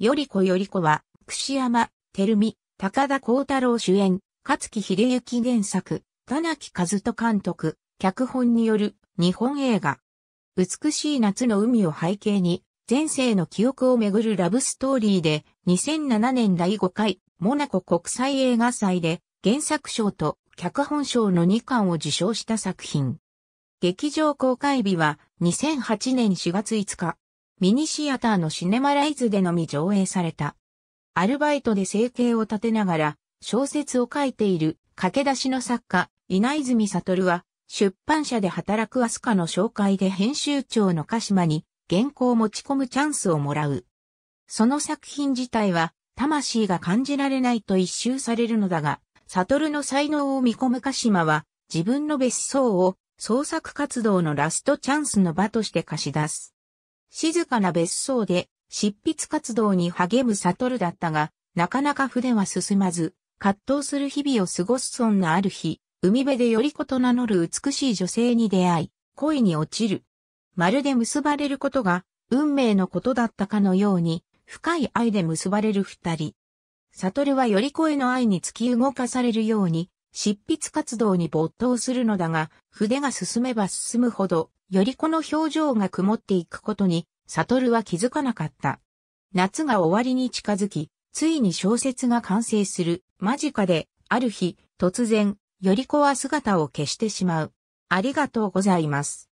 よりこよりこは、串山、照美、高田光太郎主演、勝木秀幸原作、棚木和人監督、脚本による日本映画。美しい夏の海を背景に、前世の記憶をめぐるラブストーリーで、2007年第5回、モナコ国際映画祭で、原作賞と脚本賞の2巻を受賞した作品。劇場公開日は2008年4月5日。ミニシアターのシネマライズでのみ上映された。アルバイトで生計を立てながら小説を書いている駆け出しの作家、稲泉悟は出版社で働くアスカの紹介で編集長の鹿島に原稿を持ち込むチャンスをもらう。その作品自体は魂が感じられないと一周されるのだが、悟の才能を見込む鹿島は自分の別荘を創作活動のラストチャンスの場として貸し出す。静かな別荘で執筆活動に励む悟だったが、なかなか筆は進まず、葛藤する日々を過ごすそんなある日、海辺でより子と名乗る美しい女性に出会い、恋に落ちる。まるで結ばれることが、運命のことだったかのように、深い愛で結ばれる二人。悟はより恋の愛に突き動かされるように、執筆活動に没頭するのだが、筆が進めば進むほど、よりこの表情が曇っていくことに、悟は気づかなかった。夏が終わりに近づき、ついに小説が完成する、間近で、ある日、突然、より子は姿を消してしまう。ありがとうございます。